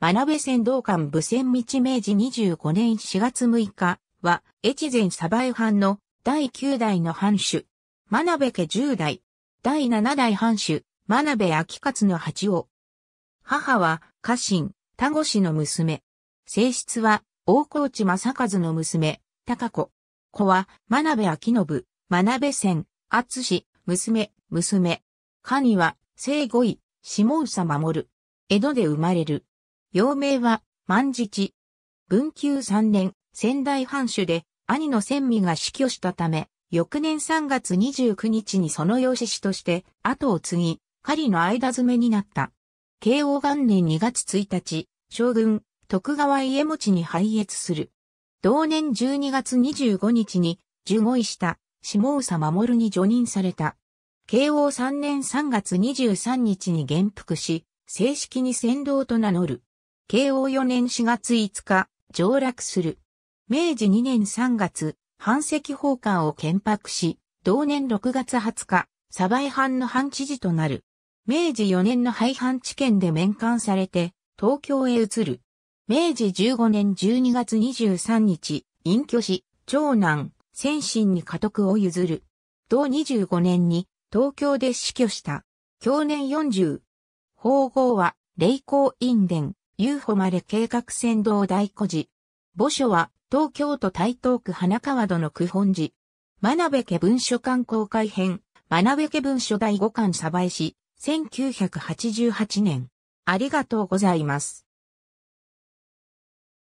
学鍋船道館武船道明治25年4月6日は、越前鯖江藩の第9代の藩主。学部家10代。第7代藩主、学部秋勝の八を。母は、家臣、田越氏の娘。性質は、大河内正和の娘、高子。子は、学部秋信、学部船、厚氏、娘、娘。家には、生5位、下佐守。江戸で生まれる。幼名は万実。文久三年、仙台藩主で、兄の仙美が死去したため、翌年3月29日にその養子子として、後を継ぎ、狩りの間詰めになった。慶応元年2月1日、将軍、徳川家持に拝謁する。同年12月25日に、受護医した下総守に除任された。慶応3年3月23日に元服し、正式に先導と名乗る。慶応4年4月5日、上落する。明治2年3月、藩籍奉還を建白し、同年6月20日、鯖江藩の藩知事となる。明治4年の廃藩置県で免官されて、東京へ移る。明治15年12月23日、隠居し、長男、先進に家督を譲る。同25年に、東京で死去した。去年40。法号は、霊光院伝。遊歩まで計画先導大古寺。墓所は、東京都台東区花川戸の区本寺。真鍋家文書館公開編、真鍋家文書第五巻鯖江市、1988年。ありがとうございます。